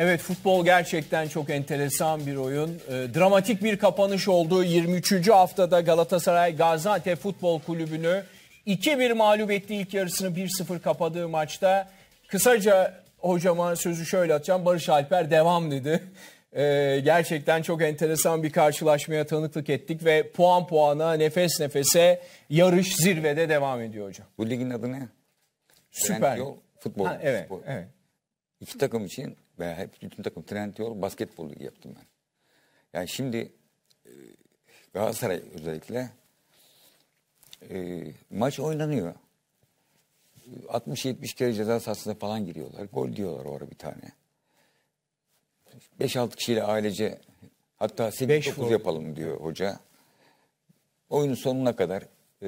Evet futbol gerçekten çok enteresan bir oyun. E, dramatik bir kapanış oldu. 23. haftada Galatasaray Gaziantep Futbol Kulübü'nü 2-1 mağlup etti ilk yarısını 1-0 kapadığı maçta. Kısaca hocama sözü şöyle atacağım. Barış Alper devam dedi. E, gerçekten çok enteresan bir karşılaşmaya tanıklık ettik ve puan puana nefes nefese yarış zirvede devam ediyor hocam. Bu ligin adı ne? Süper. Yol, futbol. Ha, evet, futbol. evet. İki takım için veya hep bütün takım Trendyol basketbol ligi yaptım ben. Yani şimdi e, Galatasaray özellikle e, maç oynanıyor. 60-70 kere ceza sahasına falan giriyorlar. Gol diyorlar orada bir tane. 5-6 kişiyle ailece hatta 8-9 yapalım diyor hoca. Oyunun sonuna kadar e,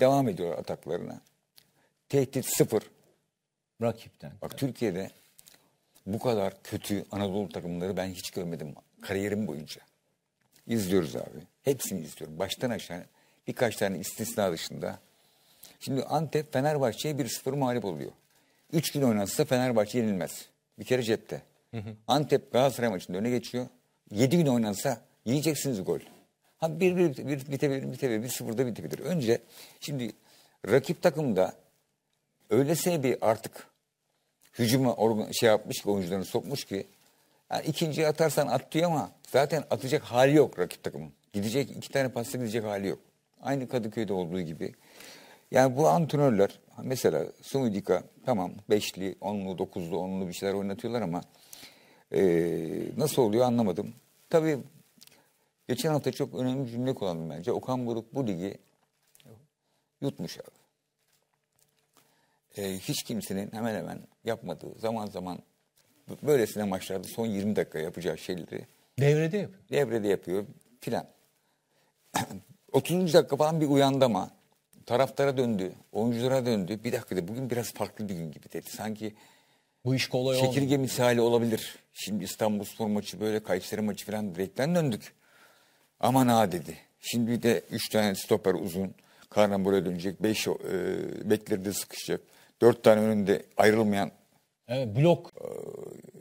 devam ediyor ataklarına. Tehdit sıfır. Rakipten. Bak Türkiye'de bu kadar kötü Anadolu takımları ben hiç görmedim kariyerim boyunca. İzliyoruz abi. Hepsini izliyorum. Baştan aşağı birkaç tane istisna dışında. Şimdi Antep Fenerbahçe'ye 1-0 mağlup oluyor. 3 gün oynansa Fenerbahçe yenilmez. Bir kere cepte. Hı hı. Antep Galatasaray maçında öne geçiyor. 7 gün oynansa yiyeceksiniz gol. Ha bir, bir, bir bitebilir, bitebilir, bir sıfırda bitebilir. Önce şimdi rakip takımda öylesine bir artık hücuma organ, şey yapmış ki oyuncularını sokmuş ki. Yani ikinciyi atarsan at diyor ama zaten atacak hali yok rakip takımın. Gidecek iki tane pasta gidecek hali yok. Aynı Kadıköy'de olduğu gibi. Yani bu antrenörler mesela Sumidika tamam beşli, onlu, dokuzlu, onlu bir şeyler oynatıyorlar ama e, nasıl oluyor anlamadım. Tabii geçen hafta çok önemli cümle kullandım bence. Okan Buruk bu ligi yutmuş abi e, hiç kimsenin hemen hemen yapmadığı zaman zaman böylesine maçlarda son 20 dakika yapacağı şeyleri devrede yapıyor. Devrede yapıyor filan. 30. dakika falan bir uyandı ama taraftara döndü, oyunculara döndü. Bir dakika da bugün biraz farklı bir gün gibi dedi. Sanki bu iş kolay olmadı. Çekirge olmadı. misali olabilir. Şimdi İstanbul Spor maçı böyle Kayseri maçı falan direkten döndük. Aman ha dedi. Şimdi de 3 tane stoper uzun. Karnambole dönecek. 5 e, bekleri de sıkışacak. Dört tane önünde ayrılmayan evet, blok e,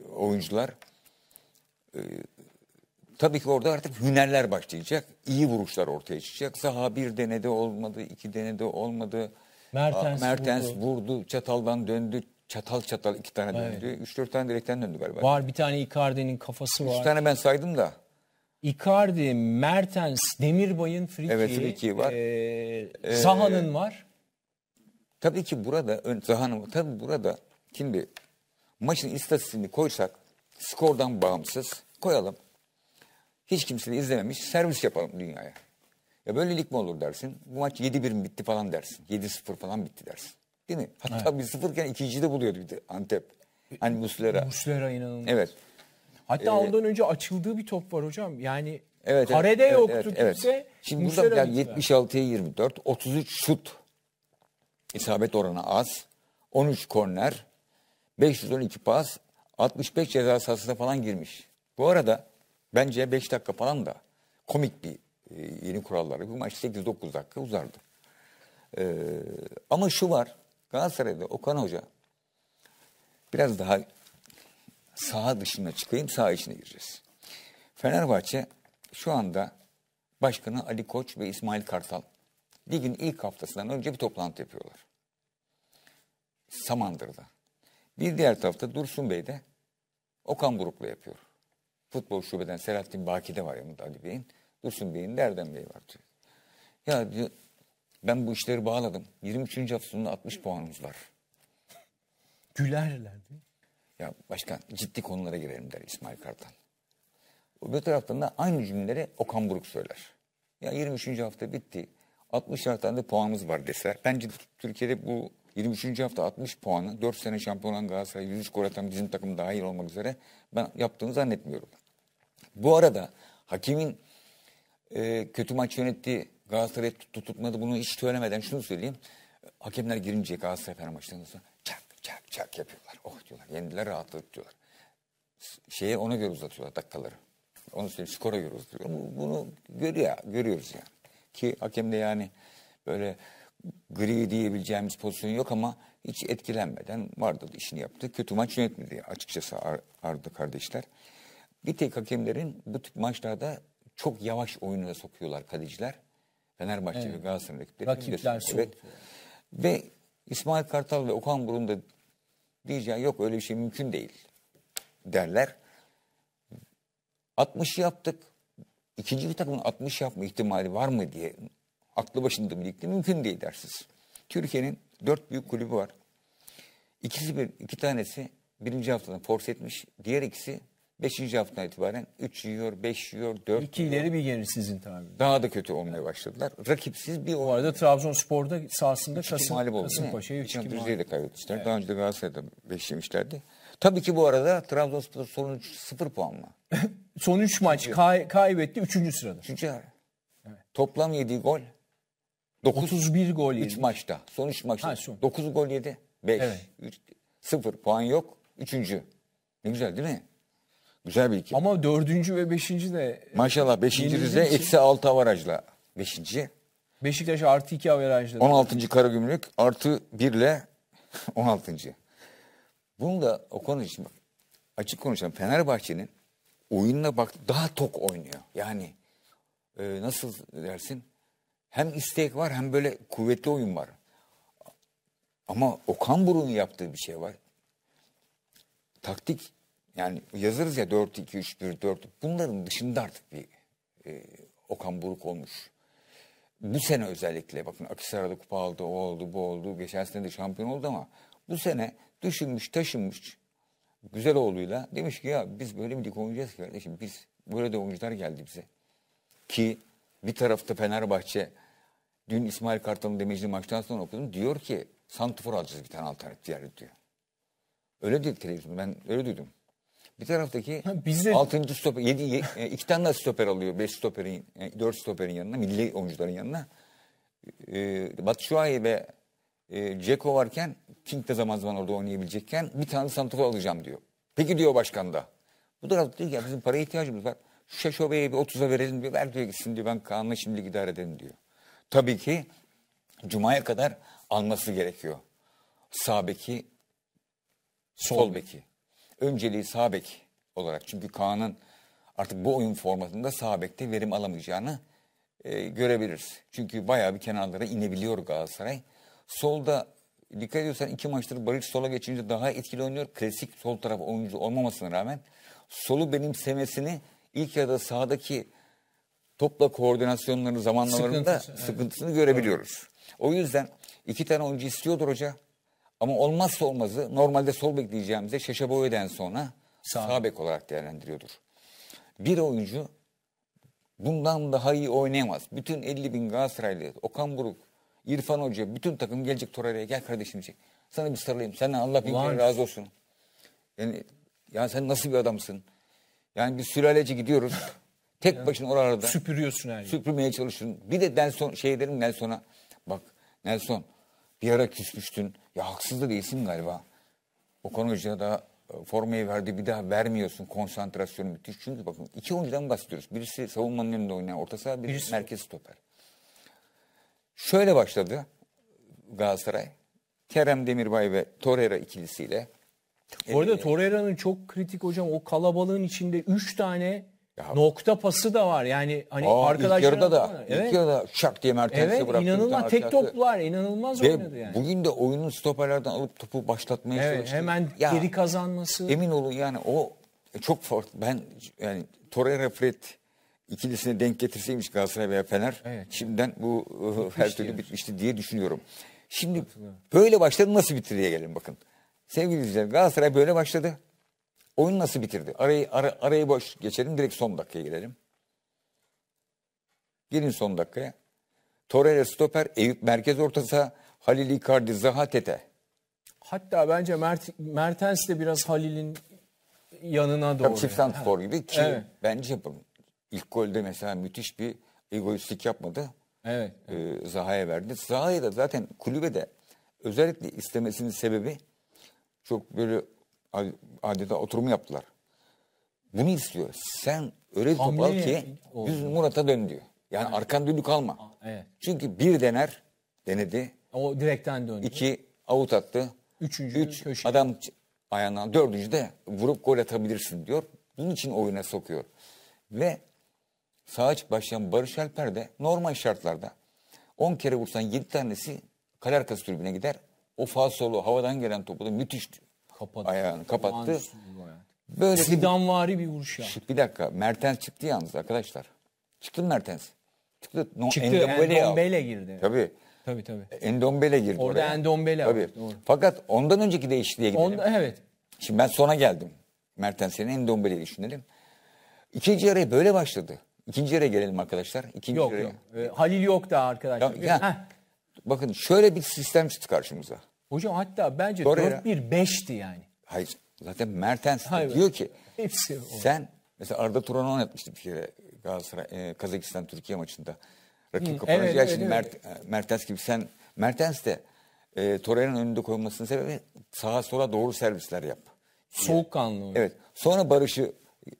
oyuncular. E, tabii ki orada artık hünerler başlayacak. İyi vuruşlar ortaya çıkacak. Saha bir denede olmadı, iki denede olmadı. Mertens, Mertens vurdu. vurdu, çataldan döndü, çatal çatal iki tane döndü. Üç dört tane direkten döndü galiba. Var bir tane Icardi'nin kafası var. Üç tane ben saydım da. Icardi, Mertens, Demirbay'ın Friki'yi. Evet Friki'yi var. E, ee, var. Tabii ki burada Zahan'ım tabii burada şimdi maçın istatistiğini koysak skordan bağımsız koyalım. Hiç kimse de izlememiş servis yapalım dünyaya. Ya böyle mi olur dersin? Bu maç 7-1 mi bitti falan dersin. 7-0 falan bitti dersin. Değil mi? Hatta evet. bir sıfırken ikinci de buluyordu bir de Antep. E, hani Muslera. Muslera inanılmaz. Evet. Hatta ee, ondan önce açıldığı bir top var hocam. Yani evet, karede evet, yoktu evet, kimse. Evet. Şimdi Muslera burada yani 76'ya 24, 33 şut isabet oranı az. 13 korner, 512 pas, 65 ceza sahasına falan girmiş. Bu arada bence 5 dakika falan da komik bir e, yeni kuralları. Bu maç 8-9 dakika uzardı. E, ama şu var. Galatasaray'da Okan Hoca biraz daha sağ dışına çıkayım, sağ içine gireceğiz. Fenerbahçe şu anda başkanı Ali Koç ve İsmail Kartal bir gün ilk haftasından önce bir toplantı yapıyorlar. Samandır'da. Bir diğer tarafta Dursun Bey de Okan Buruk'la yapıyor. Futbol şubeden Selahattin Baki'de var yanında Ali Bey'in. Dursun Bey'in de Bey var diyor. Ya diyor, ben bu işleri bağladım. 23. haftasında 60 puanımız var. Gülerler değil Ya başkan ciddi konulara girelim der İsmail Kartal. Öbür taraftan da aynı cümleleri Okan Buruk söyler. Ya 23. hafta bitti. 60 tane de puanımız var deseler. Bence Türkiye'de bu 23. hafta 60 puanı 4 sene şampiyon olan Galatasaray 103 gol atan bizim takım dahil olmak üzere ben yaptığını zannetmiyorum. Bu arada hakimin e, kötü maç yönettiği Galatasaray'ı tuttu tutmadı bunu hiç söylemeden şunu söyleyeyim. Hakemler girince Galatasaray Fener maçlarından sonra çak çak çak yapıyorlar. Oh diyorlar yendiler rahatlık diyorlar. Şeye ona göre uzatıyorlar dakikaları. Onu söyleyeyim skora göre uzatıyorlar. Bunu görüyor, görüyoruz yani. Ki hakem de yani böyle gri diyebileceğimiz pozisyon yok ama hiç etkilenmeden vardı işini yaptı. Kötü maç yönetmedi açıkçası Ar Arda kardeşler. Bir tek hakemlerin bu tip maçlarda çok yavaş oyununa sokuyorlar kaleciler. Fenerbahçe evet. ve Galatasaray rakipleri. Rakipler soğuk. Evet. Ve İsmail Kartal ve Okan Burun da diyeceğim yok öyle bir şey mümkün değil derler. 60 yaptık ikinci bir takımın 60 yapma ihtimali var mı diye aklı başında bir ligde mümkün değil dersiz. Türkiye'nin dört büyük kulübü var. İkisi bir, iki tanesi birinci haftadan force etmiş. Diğer ikisi beşinci haftadan itibaren üç yiyor, beş yiyor, dört İki yiyor. ileri bir geri sizin tabiriniz. Daha da kötü olmaya başladılar. Rakipsiz bir... O arada Trabzonspor'da sahasında Kasım, Kasımpaşa'ya 3-2 mağlup. Daha önce de Galatasaray'da beş yemişlerdi. Tabii ki bu arada Trabzonspor son 3 0 puanla. son 3 maç kay, kaybetti 3. sırada. 3. Evet. Toplam yediği gol 9, 31 gol yedi. 3 maçta. Son 3 maçta. Ha, son. 9 gol yedi. 5. Evet. 0 puan yok. 3. Ne güzel değil mi? Güzel bir iki. Ama dördüncü ve beşinci de... Maşallah beşinci Rize eksi altı avarajla. Beşinci. Beşiktaş artı iki avarajla. On altıncı Karagümrük artı birle on altıncı. Bunu da o konu için açık konuşalım. Fenerbahçe'nin oyununa bak daha tok oynuyor. Yani e, nasıl dersin? Hem istek var hem böyle kuvvetli oyun var. Ama Okan Burun'un yaptığı bir şey var. Taktik yani yazarız ya 4-2-3-1 4 bunların dışında artık bir e, Okan Buruk olmuş. Bu sene özellikle bakın Akisar'da kupa aldı, o oldu, bu oldu. Geçen sene de şampiyon oldu ama bu sene düşünmüş taşınmış oğluyla demiş ki ya biz böyle bir oynayacağız ki kardeşim biz böyle de oyuncular geldi bize. Ki bir tarafta Fenerbahçe dün İsmail Kartal'ın demecini maçtan sonra okudum diyor ki Santifor alacağız bir tane alternatif diğer diyor. Öyle dedi televizyon ben öyle duydum. Bir taraftaki ha, 6. stoper, 7, 2 e, tane daha stoper alıyor. 5 stoperin, 4 e, stoperin yanına, milli oyuncuların yanına. Ee, Batshuayi ve e, Ceko varken King de zaman zaman orada oynayabilecekken bir tane santrafor alacağım diyor. Peki diyor başkan da. Bu da diyor ya bizim paraya ihtiyacımız var. Şeşo Bey'e bir 30'a verelim diyor. Ver diyor gitsin diyor ben Kaan'la şimdi idare edelim diyor. Tabii ki Cuma'ya kadar alması gerekiyor. Sağ beki, sol, sol beki. Önceliği sağ bek olarak. Çünkü Kaan'ın artık bu oyun formatında sağ bekte verim alamayacağını e, görebiliriz. Çünkü bayağı bir kenarlara inebiliyor Galatasaray. Solda dikkat ediyorsan iki maçtır Barış sola geçince daha etkili oynuyor. Klasik sol taraf oyuncu olmamasına rağmen solu benimsemesini ilk ya da sağdaki topla koordinasyonları zamanlarında Sıkıntısı, sıkıntısını evet. görebiliyoruz. O yüzden iki tane oyuncu istiyordur hoca. Ama olmazsa olmazı normalde sol bekleyeceğimize Şeşeboye'den sonra sağ. sağ bek olarak değerlendiriyordur. Bir oyuncu bundan daha iyi oynayamaz. Bütün 50 bin Galatasaraylı, Okan Buruk, İrfan Hoca bütün takım gelecek Torreira'ya gel kardeşim diyecek. Sana bir sarılayım. Senden Allah bin kere razı olsun. Yani, yani sen nasıl bir adamsın? Yani bir sülalece gidiyoruz. Tek yani, başına oralarda. Süpürüyorsun yani. Süpürmeye çalışıyorsun. Bir de Nelson şey derim Nelson'a. Bak Nelson bir ara küsmüştün. Ya haksız da değilsin galiba. O konu hocaya da e, formayı verdi bir daha vermiyorsun konsantrasyon müthiş. Çünkü bakın iki oyuncudan bahsediyoruz. Birisi savunmanın önünde oynayan orta saha, birisi, birisi merkez stoper. Şöyle başladı Galatasaray. Kerem Demirbay ve Torreira ikilisiyle. Bu arada ee, Torreira'nın çok kritik hocam o kalabalığın içinde 3 tane ya. nokta pası da var. Yani hani Aa, arkadaşlar ilk yarıda da var. evet. ilk yarıda şak diye Mertens'i evet, bıraktı. inanılmaz tek toplar inanılmaz Ve oynadı yani. Bugün de oyunun stoperlerden alıp topu başlatmaya evet, çalıştı. Hemen ya, geri kazanması. Emin olun yani o çok farklı. Ben yani Torreira Fred ikilisine denk getirseymiş Galatasaray veya Fener evet. şimdiden bu Bitmiş her türlü diyoruz. bitmişti diye düşünüyorum. Şimdi böyle başladı nasıl bitiriye gelin bakın. Sevgili izleyiciler Galatasaray böyle başladı. Oyun nasıl bitirdi? Arayı, ara, arayı boş geçelim direkt son dakikaya gelelim gelin son dakikaya. Torreira stoper, Eyüp merkez ortası, Halil Icardi Zaha Tete. Hatta bence Mert, Mertens de biraz Halil'in yanına doğru. Tabii çift yani. gibi ki evet. bence yapalım. İlk golde mesela müthiş bir egoistlik yapmadı. Evet. E, Zaha'ya verdi. Zaha'ya da zaten kulübede özellikle istemesinin sebebi çok böyle adeta oturum yaptılar. Bunu istiyor. Sen öyle bir top al ki yüz Murat'a dön diyor. Yani evet. arkan dönük kalma. Evet. Çünkü bir dener denedi. O direkten döndü. İki avut attı. Üçüncü Üç, köşe. adam ayağından dördüncü de vurup gol atabilirsin diyor. Bunun için oyuna sokuyor. Ve sağa çık başlayan Barış Alper de normal şartlarda 10 kere vursan 7 tanesi kale arkası tribüne gider. O falsolu havadan gelen topu da müthiş kapattı. ayağını kapattı. Böyle Zidanvari bir vuruş yaptı. Bir dakika Mertens çıktı yalnız arkadaşlar. Çıktı mı Mertens? Çıktı. No, çıktı Endombele, Endombele girdi. Tabii. Tabii tabii. Endombele girdi Orada oraya. Endombele tabii. Abi, doğru. Fakat ondan önceki değişikliğe gidelim. Onda, evet. Şimdi ben sona geldim. Mertens'in Endombele'yi düşünelim. İkinci yarıya böyle başladı. İkinci yere gelelim arkadaşlar. İkinci yok yere... yok. Ee, Halil yok da arkadaşlar. Ya, ya, bakın şöyle bir sistem çıktı karşımıza. Hocam hatta bence 4-1-5'ti yani. Hayır zaten Mertens Hayır. diyor ki Hepsi sen mesela Arda Turan oynatmıştı bir kere Galatasaray e, Kazakistan Türkiye maçında. Rakip Hı, kapanacağı evet, evet. Mert, e, Mertens gibi sen Mertens de e, Torreira'nın önünde koymasının sebebi sağa sola doğru servisler yap. Soğukkanlı. Evet. Sonra Barış'ı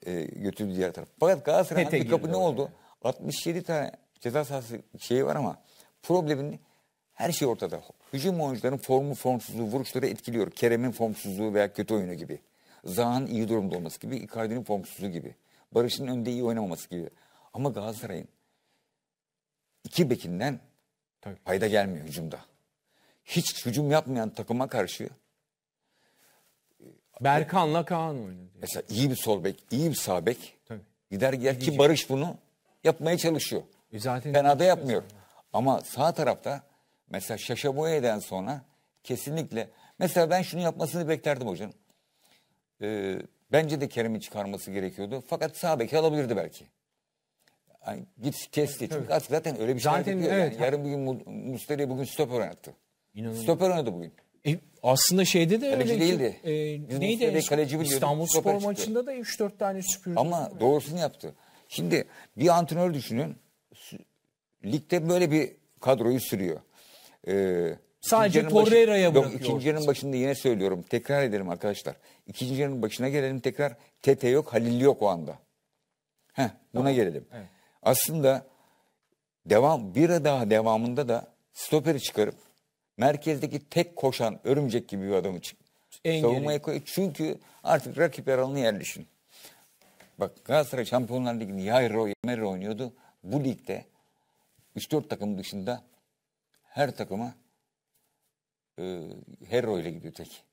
e, götürdü diğer taraf. Fakat Galatasaray'ın kapı ne oldu? Yani. 67 tane ceza sahası şeyi var ama problemin her şey ortada. Hücum oyuncuların formu formsuzluğu vuruşları etkiliyor. Kerem'in formsuzluğu veya kötü oyunu gibi. Zaha'nın iyi durumda olması gibi. Icardi'nin formsuzluğu gibi. Barış'ın önde iyi oynamaması gibi. Ama Galatasaray'ın iki bekinden Tabii. fayda gelmiyor hücumda. Hiç hücum yapmayan takıma karşı Berkan'la Kaan oynadı. Mesela iyi bir sol bek, iyi bir sağ bek. Tabii. Gider gider ki Barış bunu yapmaya çalışıyor. E zaten Fena da yapmıyor. Ama sağ tarafta mesela Şaşa Boya'dan sonra kesinlikle mesela ben şunu yapmasını beklerdim hocam. Ee, bence de Kerem'i çıkarması gerekiyordu. Fakat sağ beki alabilirdi belki. Yani git test et. Çünkü artık zaten öyle bir şey zaten, evet. yani. Yarın bugün Mustari bugün stoper oynattı. İnanılmaz. Stoper oynadı bugün. Aslında şeyde de kaleci öyle. değildi. E, neydi? Bey kaleci biliyordum. İstanbul Spor maçında da 3-4 tane süpürdü. Ama doğrusunu yaptı. Şimdi bir antrenör düşünün. Ligde böyle bir kadroyu sürüyor. Ee, Sadece Torreira'ya bırakıyor. Yok ikinci başında yine söylüyorum. Tekrar edelim arkadaşlar. İkinci yarının başına gelelim tekrar. Tete yok, Halil yok o anda. Heh, buna tamam. gelelim. Evet. Aslında devam bir daha devamında da stoperi çıkarıp merkezdeki tek koşan örümcek gibi bir adamı Engeli. savunmaya koy Çünkü artık rakipler alını yerleşin. Bak Galatasaray Şampiyonlar Ligi'nde Yairo Yemer oynuyordu. Bu ligde 3-4 takım dışında her takıma e, Hero ile gidiyor tek.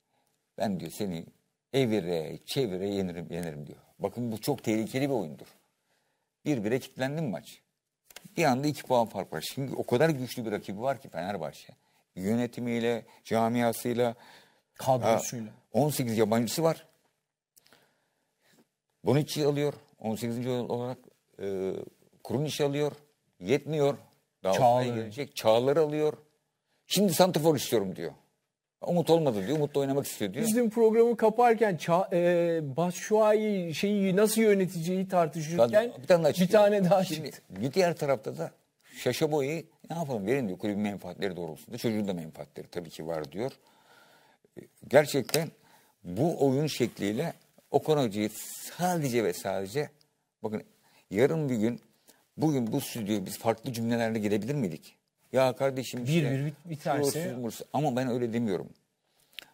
Ben diyor seni evire çevire yenirim yenirim diyor. Bakın bu çok tehlikeli bir oyundur. Bir bire kilitlendi mi maç? Bir anda iki puan fark var. Şimdi o kadar güçlü bir rakibi var ki Fenerbahçe yönetimiyle, camiasıyla, kadrosuyla. 18 yabancısı var. Bunu içi alıyor. 18. yıl olarak e, kurun işi alıyor. Yetmiyor. Daha Çağları. gelecek. Çağları alıyor. Şimdi santifor istiyorum diyor. Umut olmadı diyor. Umut oynamak istiyor diyor. Bizim programı kaparken ça- e, Başşuay'ı şeyi nasıl yöneteceği tartışırken bir tane daha, bir tane daha Şimdi, Bir diğer tarafta da Şaşaboy'u ne yapalım verin diyor kulübün menfaatleri doğrultusunda. Çocuğun da menfaatleri tabii ki var diyor. E, gerçekten bu oyun şekliyle Okan Hoca'yı sadece ve sadece bakın yarın bir gün bugün bu stüdyoya biz farklı cümlelerle girebilir miydik? Ya kardeşim bir işte, bir biterse. Ama ben öyle demiyorum.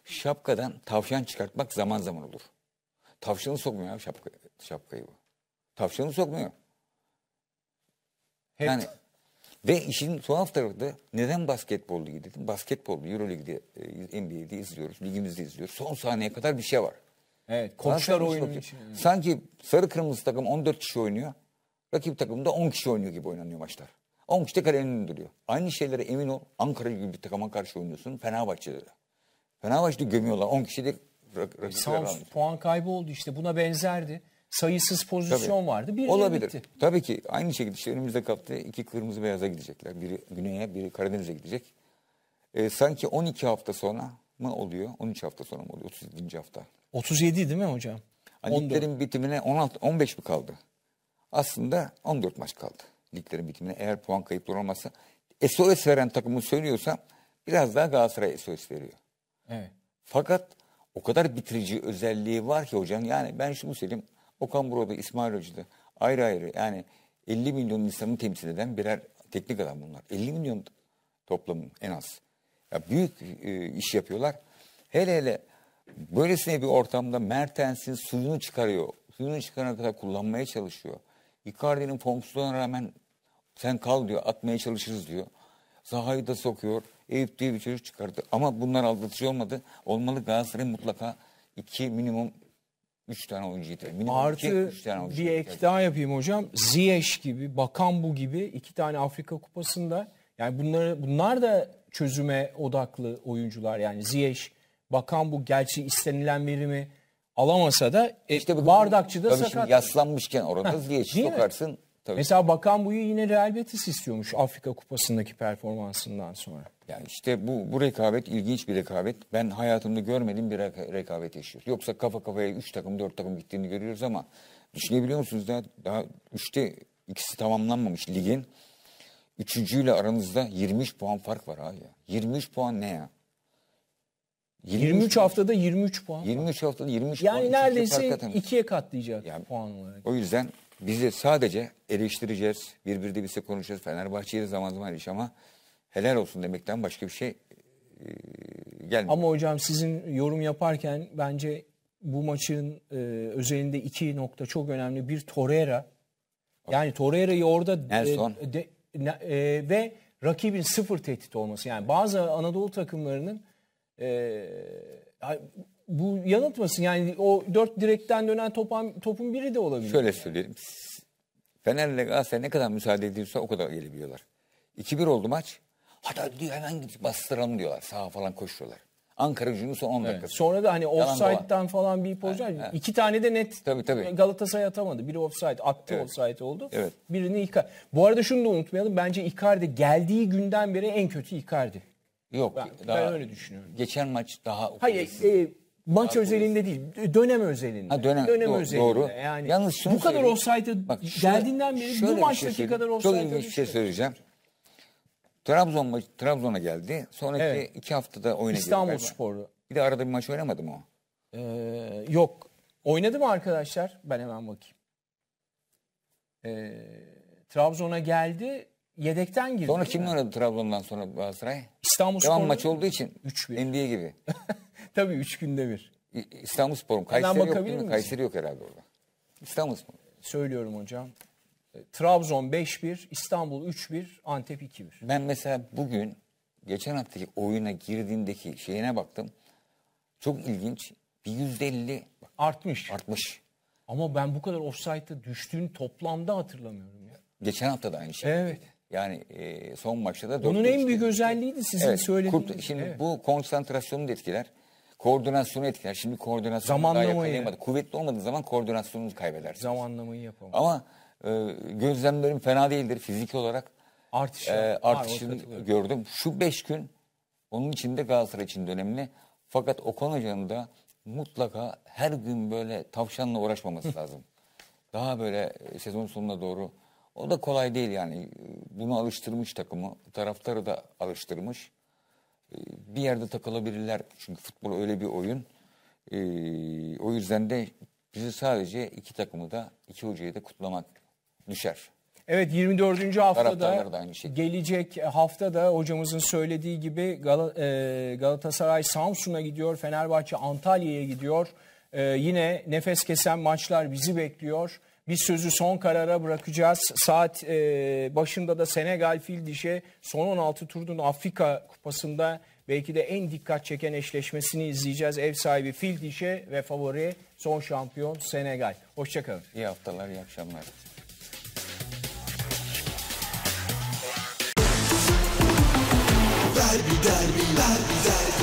Şapkadan tavşan çıkartmak zaman zaman olur. Tavşanı sokmuyor abi şapka, şapkayı bu. Tavşanı sokmuyor. Hep yani ve işin tuhaf tarafı da neden basketbol ligi dedim. Basketbol Euro e, NBA'de izliyoruz, ligimizde izliyoruz. Son sahneye kadar bir şey var. Evet, koçlar oyunu için. Sanki sarı kırmızı takım 14 kişi oynuyor. Rakip takımda 10 kişi oynuyor gibi oynanıyor maçlar. 10 kişi de kalenin duruyor. Aynı şeylere emin ol. Ankara gibi bir takıma karşı oynuyorsun. Fenerbahçe'de de. Fenerbahçe'de gömüyorlar. 10 kişi de rakipler Samsun puan kaybı oldu işte buna benzerdi sayısız pozisyon Tabii. vardı. Bir Olabilir. Bitti. Tabii ki aynı şekilde işte önümüzde kaptı iki kırmızı beyaza gidecekler. Biri güneye, biri Karadeniz'e gidecek. Ee, sanki 12 hafta sonra mı oluyor? 13 hafta sonra mı oluyor? 37. hafta. 37 değil mi hocam? Hani liglerin bitimine 16 15 mi kaldı? Aslında 14 maç kaldı liglerin bitimine. Eğer puan kayıpları olmazsa SOS veren takımı söylüyorsa biraz daha Galatasaray SOS veriyor. Evet. Fakat o kadar bitirici özelliği var ki hocam yani ben şunu söyleyeyim Okan burada, İsmail Hoca'da ayrı ayrı yani 50 milyon insanı temsil eden birer teknik adam bunlar. 50 milyon toplamın en az. Ya büyük e, iş yapıyorlar. Hele hele böylesine bir ortamda Mertens'in suyunu çıkarıyor. Suyunu çıkarana kadar kullanmaya çalışıyor. Icardi'nin formsuzluğuna rağmen sen kal diyor atmaya çalışırız diyor. Zaha'yı da sokuyor. Eyüp diye bir çocuk çıkardı. Ama bunlar aldatıcı olmadı. Olmalı Galatasaray mutlaka iki minimum 3 tane oyuncu getirelim. Artı iki, tane oyuncu bir ek daha yapayım hocam. Ziyech gibi, Bakambu gibi iki tane Afrika Kupası'nda yani bunları bunlar da çözüme odaklı oyuncular yani Ziyech, Bakambu gerçi istenilen verimi alamasa da e, işte bu, bardakçı da tabii sakat. Şimdi yaslanmışken orada Ziyech'i sokarsın. Tabii. Mesela Bakambu'yu yine Real Betis istiyormuş Afrika Kupası'ndaki performansından sonra. Yani işte bu, bu rekabet ilginç bir rekabet. Ben hayatımda görmediğim bir rekabet yaşıyoruz. Yoksa kafa kafaya üç takım dört takım gittiğini görüyoruz ama düşünebiliyor musunuz daha, daha üçte ikisi tamamlanmamış ligin. Üçüncüyle aranızda 23 puan fark var abi ya. 23 puan ne ya? 23, 23 haftada 23 puan. 23 var. haftada 23 yani puan. Yani neredeyse ikiye katlayacak yani, puan olarak. O yüzden bizi sadece eleştireceğiz. Birbirde bize konuşacağız. Fenerbahçe'yi zaman zaman eleş ama helal olsun demekten başka bir şey e, gelmiyor. Ama hocam sizin yorum yaparken bence bu maçın e, özelinde iki nokta çok önemli. Bir Torreira. Yani Torreira'yı orada e, Nelson. E, de, e, ve rakibin sıfır tehdit olması. Yani bazı Anadolu takımlarının e, bu yanıltmasın. Yani o dört direkten dönen topan, topun biri de olabilir. Şöyle söyleyeyim. Fener'le Galatasaray ne kadar müsaade edilirse o kadar gelebiliyorlar. 2-1 oldu maç. Hadi diyor hemen gidip bastıralım diyorlar. Sağa falan koşuyorlar. Ankara gücünün son 10 dakikası. Sonra da hani offside'dan falan bir pozisyon. Evet, İki tane de net tabii, tabii. Galatasaray atamadı. Biri offside attı evet. offside oldu. Evet. Birini Icardi. Bu arada şunu da unutmayalım. Bence Icardi geldiği günden beri en kötü Icardi. Yok. Ben, daha, ben öyle düşünüyorum. Geçen maç daha... Hayır. E, Maç Daha özelinde değil, dönem özelinde. Ha, dönem dönem doğru, özelinde. Doğru. Yani Yalnız şunu bu kadar offside'ı geldiğinden beri bu şey maçtaki şey kadar offside'ı... Çok ilginç bir şey söyleyeceğim. Trabzon maçı Trabzon'a geldi. Sonraki Evet. iki haftada oyuna girdi İstanbul galiba. Spor'u. Bir de arada bir maç oynamadı mı o? Ee, yok. Oynadı mı arkadaşlar? Ben hemen bakayım. Ee, Trabzon'a geldi. Yedekten girdi. Sonra değil kimle mi? oynadı Trabzon'dan sonra Galatasaray? İstanbul Devam Spor'un- maç olduğu için 3-1. NBA gibi. Tabii 3 günde bir. İstanbul Spor'un. Kayseri yok değil mi? Kayseri yok herhalde orada. İstanbul İstanbulspor. Söylüyorum hocam. E, Trabzon 5-1, İstanbul 3-1, Antep 2-1. Ben mesela bugün geçen haftaki oyuna girdiğindeki şeyine baktım. Çok ilginç. Bir yüzde elli artmış. Artmış. Ama ben bu kadar offside'e düştüğün toplamda hatırlamıyorum. Ya. Geçen hafta da aynı şey. Evet. Yani e, son maçta da... Bunun en büyük özelliğiydi sizin evet, söylediğiniz. Kurt, şimdi evet. bu konsantrasyonu da etkiler. Koordinasyonu etkiler. Şimdi koordinasyonu Zamanlamayı. daha yakalayamadı. Kuvvetli olmadığı zaman koordinasyonunu kaybedersiniz. Zamanlamayı yapamaz. Ama e, gözlemlerim fena değildir fiziki olarak. Artış e, artışını var, gördüm. Şu beş gün onun içinde Galatasaray için önemli. Fakat Okan Hoca'nın da mutlaka her gün böyle tavşanla uğraşmaması lazım. Daha böyle e, sezon sonuna doğru. O da kolay değil yani. Bunu alıştırmış takımı. Taraftarı da alıştırmış. Ee, bir yerde takılabilirler. Çünkü futbol öyle bir oyun. O yüzden de bizi sadece iki takımı da, iki hocayı da kutlamak düşer. Evet 24. haftada gelecek haftada hocamızın söylediği gibi Gal e, Galatasaray Samsun'a gidiyor, Fenerbahçe Antalya'ya gidiyor. Ee, yine nefes kesen maçlar bizi bekliyor. Biz sözü son karara bırakacağız. Saat e, başında da Senegal Fildiş'e son 16 turdun Afrika Kupası'nda belki de en dikkat çeken eşleşmesini izleyeceğiz. Ev sahibi Fildiş'e ve favori son şampiyon Senegal. Hoşçakalın. İyi haftalar, iyi akşamlar. derby, derby, derby, derby.